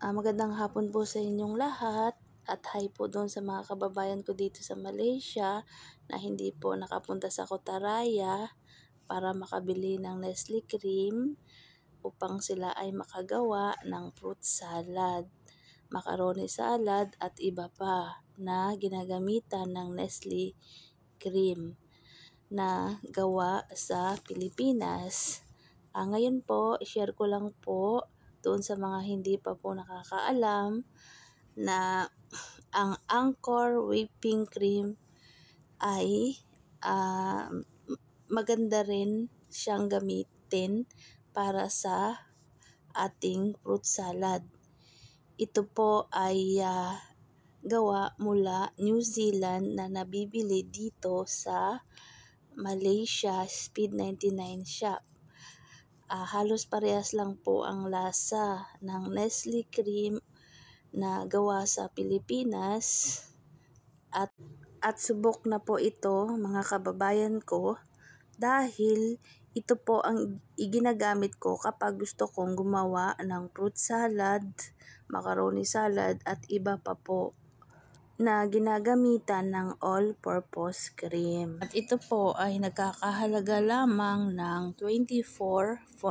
Uh, magandang hapon po sa inyong lahat at hi po doon sa mga kababayan ko dito sa Malaysia na hindi po nakapunta sa Kotaraya para makabili ng Nestle cream upang sila ay makagawa ng fruit salad, macaroni salad at iba pa na ginagamitan ng Nestle cream na gawa sa Pilipinas. Uh, ngayon po, share ko lang po doon sa mga hindi pa po nakakaalam na ang Angkor Whipping Cream ay uh, maganda rin siyang gamitin para sa ating fruit salad. Ito po ay uh, gawa mula New Zealand na nabibili dito sa Malaysia Speed 99 Shop uh, halos parehas lang po ang lasa ng Nestle cream na gawa sa Pilipinas at at subok na po ito mga kababayan ko dahil ito po ang iginagamit ko kapag gusto kong gumawa ng fruit salad, macaroni salad at iba pa po na ginagamitan ng all-purpose cream. At ito po ay nagkakahalaga lamang ng 24.85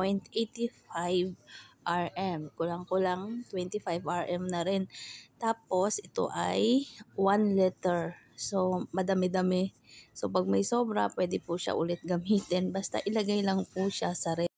RM. Kulang-kulang 25 RM na rin. Tapos, ito ay 1 liter. So, madami-dami. So, pag may sobra, pwede po siya ulit gamitin. Basta ilagay lang po siya sa